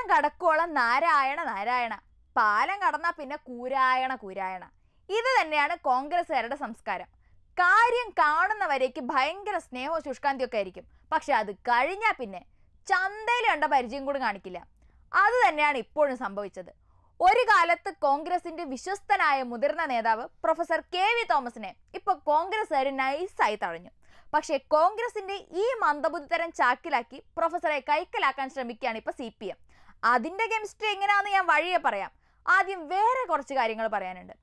പാലം കടക്കോളം നാരായണ നാരായണ പാലം കടന്നാൽ പിന്നെ കൂരായണ കൂരായണ ഇത് തന്നെയാണ് കോൺഗ്രസ്സുകാരുടെ സംസ്കാരം കാര്യം കാണുന്നവരേക്ക് ഭയങ്കര സ്നേഹവും ശുഷ്കാന്തിയൊക്കെ ആയിരിക്കും പക്ഷെ അത് കഴിഞ്ഞാൽ പിന്നെ ചന്തയിൽ കണ്ട പരിചയം കൂടി കാണിക്കില്ല അത് തന്നെയാണ് ഇപ്പോഴും സംഭവിച്ചത് ഒരു കാലത്ത് കോൺഗ്രസിന്റെ വിശ്വസ്തനായ മുതിർന്ന നേതാവ് പ്രൊഫസർ കെ വി തോമസിനെ ഇപ്പോൾ കോൺഗ്രസ്സുകാർ നൈസായി തഴഞ്ഞു പക്ഷേ കോൺഗ്രസിന്റെ ഈ മന്ദബുദ്ധി തരം ചാക്കിലാക്കി പ്രൊഫസറെ കൈക്കലാക്കാൻ ശ്രമിക്കുകയാണ് ഇപ്പൊ സി പി എം അതിൻ്റെ കെമിസ്ട്രി എങ്ങനെയാണെന്ന് ഞാൻ വഴിയെ പറയാം ആദ്യം വേറെ കുറച്ച് കാര്യങ്ങൾ പറയാനുണ്ട്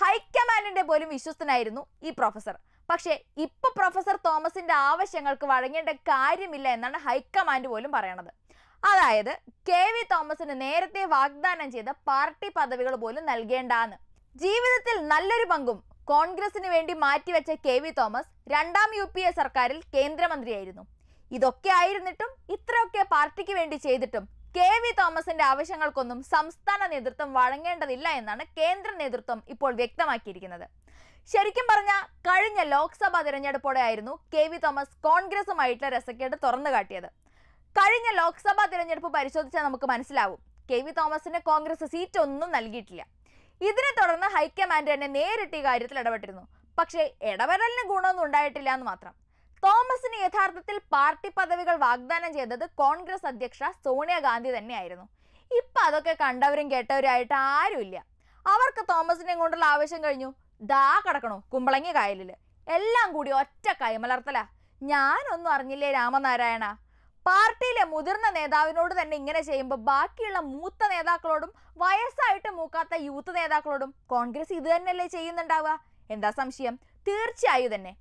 ഹൈക്കമാൻഡിൻ്റെ പോലും വിശ്വസ്തനായിരുന്നു ഈ പ്രൊഫസർ പക്ഷേ ഇപ്പൊ പ്രൊഫസർ തോമസിന്റെ ആവശ്യങ്ങൾക്ക് വഴങ്ങേണ്ട കാര്യമില്ല എന്നാണ് ഹൈക്കമാൻഡ് പോലും പറയണത് അതായത് കെ വി തോമസിന് നേരത്തെ വാഗ്ദാനം ചെയ്ത പാർട്ടി പദവികൾ പോലും നൽകേണ്ടാന്ന് ജീവിതത്തിൽ നല്ലൊരു പങ്കും കോൺഗ്രസിന് വേണ്ടി മാറ്റിവെച്ച കെ വി തോമസ് രണ്ടാം യു പി എ സർക്കാരിൽ കേന്ദ്രമന്ത്രിയായിരുന്നു ഇതൊക്കെ ആയിരുന്നിട്ടും ഇത്രയൊക്കെ പാർട്ടിക്ക് വേണ്ടി ചെയ്തിട്ടും കെ വി തോമസിന്റെ ആവശ്യങ്ങൾക്കൊന്നും സംസ്ഥാന നേതൃത്വം വഴങ്ങേണ്ടതില്ല എന്നാണ് കേന്ദ്ര നേതൃത്വം ഇപ്പോൾ വ്യക്തമാക്കിയിരിക്കുന്നത് ശരിക്കും പറഞ്ഞാൽ കഴിഞ്ഞ ലോക്സഭാ തിരഞ്ഞെടുപ്പോടെ ആയിരുന്നു കെ വി തോമസ് കോൺഗ്രസുമായിട്ടുള്ള രസക്കേട് തുറന്നു കാട്ടിയത് കഴിഞ്ഞ ലോക്സഭാ തിരഞ്ഞെടുപ്പ് പരിശോധിച്ചാൽ നമുക്ക് മനസ്സിലാവും കെ വി തോമസിന് കോൺഗ്രസ് സീറ്റ് ഒന്നും നൽകിയിട്ടില്ല ഇതിനെ തുടർന്ന് ഹൈക്കമാൻഡ് തന്നെ നേരിട്ട് ഈ കാര്യത്തിൽ ഇടപെട്ടിരുന്നു പക്ഷേ ഇടപെടലിന് ഗുണമൊന്നും ഉണ്ടായിട്ടില്ല എന്ന് മാത്രം തോമസിന് യഥാർത്ഥത്തിൽ പാർട്ടി പദവികൾ വാഗ്ദാനം ചെയ്തത് കോൺഗ്രസ് അധ്യക്ഷ സോണിയാഗാന്ധി തന്നെയായിരുന്നു ഇപ്പൊ അതൊക്കെ കണ്ടവരും കേട്ടവരുമായിട്ട് ആരുമില്ല അവർക്ക് തോമസിനെ കൊണ്ടുള്ള ആവശ്യം കഴിഞ്ഞു ദാ കടക്കണോ കുമ്പളങ്ങി കായലില് എല്ലാം കൂടി ഒറ്റ കൈമലർത്തല ഞാനൊന്നും അറിഞ്ഞില്ലേ രാമനാരായണ പാർട്ടിയിലെ മുതിർന്ന നേതാവിനോട് തന്നെ ഇങ്ങനെ ചെയ്യുമ്പോൾ ബാക്കിയുള്ള മൂത്ത നേതാക്കളോടും വയസ്സായിട്ട് മൂക്കാത്ത യൂത്ത് നേതാക്കളോടും കോൺഗ്രസ് ഇത് തന്നെയല്ലേ ചെയ്യുന്നുണ്ടാവുക എന്താ സംശയം തീർച്ചയായും തന്നെ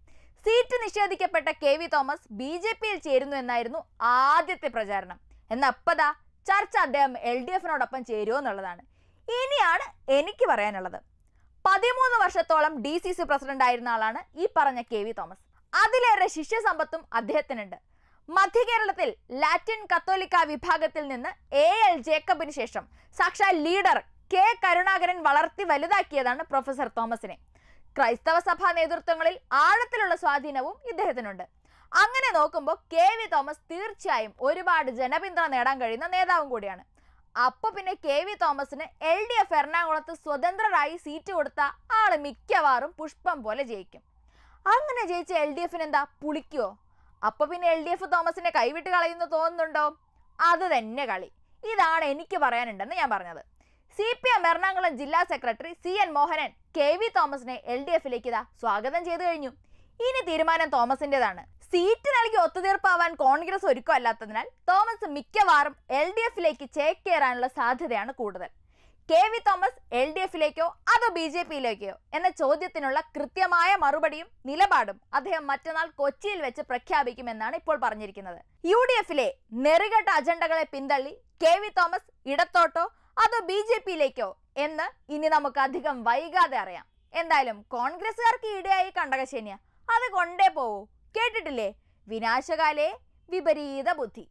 സീറ്റ് നിഷേധിക്കപ്പെട്ട K V Thomas B J പിയിൽ ചേരുന്നു എന്നായിരുന്നു ആദ്യത്തെ പ്രചാരണം എന്നാൽ അപ്പതാ ചർച്ച അദ്ദേഹം എൽ ഡി എഫിനോടൊപ്പം ചേരുമോ എന്നുള്ളതാണ് ഇനിയാണ് എനിക്ക് പറയാനുള്ളത് പതിമൂന്ന് വർഷത്തോളം ഡി സി സി പ്രസിഡന്റ് ആയിരുന്ന ആളാണ് ഈ പറഞ്ഞ കെ വി തോമസ് അതിലേറെ ശിഷ്യസമ്പത്തും അദ്ദേഹത്തിനുണ്ട് മധ്യകേരളത്തിൽ ലാറ്റിൻ കത്തോലിക്ക വിഭാഗത്തിൽ നിന്ന് എ എൽ ജേക്കബിന് ശേഷം സാക്ഷാൽ ലീഡർ കെ കരുണാകരൻ വളർത്തി വലുതാക്കിയതാണ് പ്രൊഫസർ തോമസിനെ ക്രൈസ്തവ സഭാ നേതൃത്വങ്ങളിൽ ആഴത്തിലുള്ള സ്വാധീനവും ഇദ്ദേഹത്തിനുണ്ട് അങ്ങനെ നോക്കുമ്പോൾ കെ വി തോമസ് തീർച്ചയായും ഒരുപാട് ജനപിന്തുണ നേടാൻ കഴിയുന്ന നേതാവും കൂടിയാണ് അപ്പൊ പിന്നെ കെ വി തോമസിന് എൽ ഡി എഫ് എറണാകുളത്ത് സ്വതന്ത്രരായി സീറ്റ് കൊടുത്ത ആള് മിക്കവാറും പുഷ്പം പോലെ ജയിക്കും അങ്ങനെ ജയിച്ച എൽ ഡി എഫിന് എന്താ പുളിക്കോ അപ്പൊ പിന്നെ എൽ ഡി എഫ് തോമസിനെ കൈവിട്ട് കളയുന്നു തോന്നുന്നുണ്ടോ അത് തന്നെ കളി ഇതാണ് എനിക്ക് പറയാനുണ്ടെന്ന് ഞാൻ പറഞ്ഞത് സി പി എം എറണാകുളം ജില്ലാ secretary C N Mohanan K V തോമസിനെ എൽ ഡി എഫിലേക്ക് ഇതാ സ്വാഗതം ചെയ്തു കഴിഞ്ഞു ഇനി തീരുമാനം തോമസിന്റേതാണ് സീറ്റ് നൽകി ഒത്തുതീർപ്പാവാൻ കോൺഗ്രസ് ഒരുക്കമല്ലാത്തതിനാൽ തോമസ് മിക്കവാറും എൽ ഡി എഫിലേക്ക് ചേക്കേറാനുള്ള സാധ്യതയാണ് കൂടുതൽ K V Thomas L D എഫിലേക്കോ അതോ ബി ജെ പിയിലേക്കോ എന്ന ചോദ്യത്തിനുള്ള കൃത്യമായ മറുപടിയും നിലപാടും അദ്ദേഹം മറ്റന്നാൾ കൊച്ചിയിൽ വെച്ച് പ്രഖ്യാപിക്കുമെന്നാണ് ഇപ്പോൾ പറഞ്ഞിരിക്കുന്നത് യു ഡി എഫിലെ നെറുകെട്ട അജണ്ടകളെ പിന്തള്ളി കെ വി തോമസ് ഇടത്തോട്ടോ അതോ ബി ജെ പിയിലേക്കോ എന്ന് ഇനി നമുക്ക് അധികം വൈകാതെ അറിയാം എന്തായാലും കോൺഗ്രസ്സുകാർക്ക് ഈടെയായി കണ്ടകശേനിയ അത് കൊണ്ടേ പോവൂ കേട്ടിട്ടില്ലേ വിനാശകാലേ വിപരീത ബുദ്ധി